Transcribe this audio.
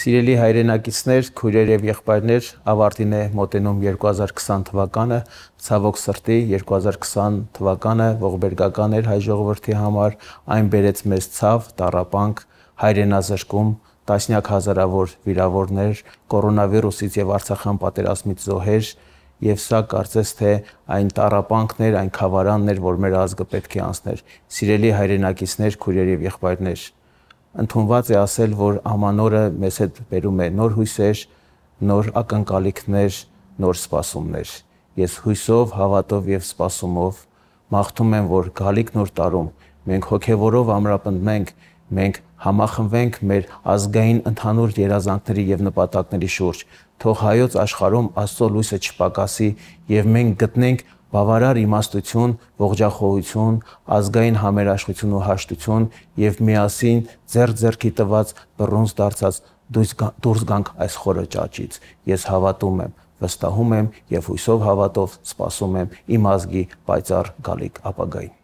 Սիրելի հայրենակիցներ, քույրեր եւ եղբայրներ, ավարտին է մոտենում 2020 թվականը, ցավոք սրտի 2020 թվականը ողբերգական էր հայ ժողովրդի համար, այն բերեց մեզ ցավ, տարապանք, հայրենազրկում, տասնյակ հազարավոր վիրավորներ, կորոնավիրուսից եւ Արցախյան պատերազմից զոհեր, եւ սա կարծես թե այն տարապանքներ, այն խավարաններ, որ մեր ազգը պետք է անցներ։ Սիրելի հայրենակիցներ, քույրեր եւ եղբայրներ, ընդունված է ասել, որ ամանորը մեզ հետ բերում է նոր հույսեր, նոր ակնկալիքներ, նոր սպասումներ։ Ես հույսով, հավատով եւ սպասումով մաղթում եմ, որ գալիք նոր տարում մենք հոգեվորով ամրապնդենք, մենք համախմբվենք մեր ազգային ընդհանուր երազանքների եւ նպատակների շուրջ։ Թող հայոց աշխարհում աստծո լույսը չպակասի եւ մենք գտնենք բավարար իմաստություն, ողջախոհություն, ազգային համերաշխություն ու հաշտություն եւ միասին ձեռ-ձեռքի տված բռունց դարձած դուրս գանք այս խորը ճաճից։ Ես հավատում եմ, վստահում եմ եւ հույսով հավատով սպասում եմ իմ ազգի պայծառ գալիք ապագային։